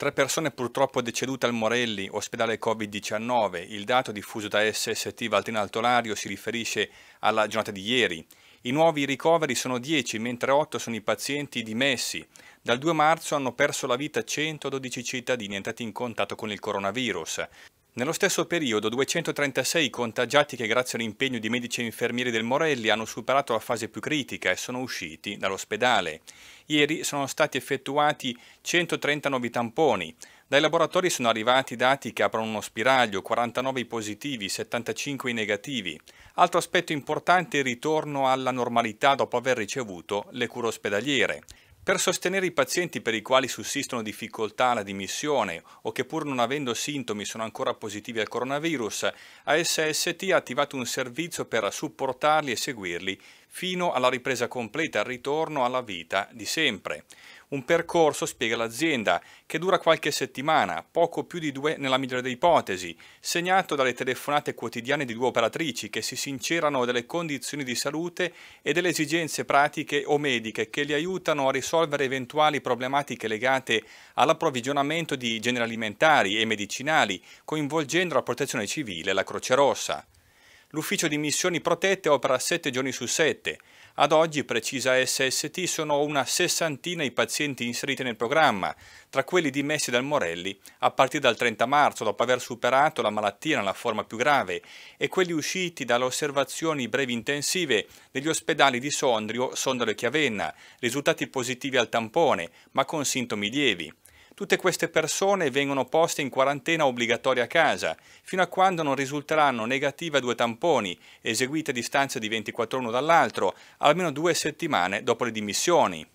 Tre persone purtroppo decedute al Morelli, ospedale Covid-19. Il dato diffuso da SST Valtino Altolario si riferisce alla giornata di ieri. I nuovi ricoveri sono 10, mentre 8 sono i pazienti dimessi. Dal 2 marzo hanno perso la vita 112 cittadini entrati in contatto con il coronavirus. Nello stesso periodo 236 contagiati che grazie all'impegno di medici e infermieri del Morelli hanno superato la fase più critica e sono usciti dall'ospedale. Ieri sono stati effettuati 130 nuovi tamponi. Dai laboratori sono arrivati dati che aprono uno spiraglio, 49 i positivi, 75 i negativi. Altro aspetto importante è il ritorno alla normalità dopo aver ricevuto le cure ospedaliere. Per sostenere i pazienti per i quali sussistono difficoltà alla dimissione o che pur non avendo sintomi sono ancora positivi al coronavirus, ASST ha attivato un servizio per supportarli e seguirli fino alla ripresa completa al ritorno alla vita di sempre. Un percorso, spiega l'azienda, che dura qualche settimana, poco più di due nella migliore delle ipotesi, segnato dalle telefonate quotidiane di due operatrici che si sincerano delle condizioni di salute e delle esigenze pratiche o mediche che li aiutano a risolvere eventuali problematiche legate all'approvvigionamento di generi alimentari e medicinali, coinvolgendo la protezione civile e la Croce Rossa. L'ufficio di missioni protette opera 7 giorni su 7. Ad oggi, precisa SST, sono una sessantina i pazienti inseriti nel programma, tra quelli dimessi dal Morelli a partire dal 30 marzo, dopo aver superato la malattia nella forma più grave, e quelli usciti dalle osservazioni brevi intensive degli ospedali di Sondrio, Sondrio e Chiavenna, risultati positivi al tampone, ma con sintomi lievi. Tutte queste persone vengono poste in quarantena obbligatoria a casa, fino a quando non risulteranno negative due tamponi, eseguite a distanza di 24 uno dall'altro, almeno due settimane dopo le dimissioni.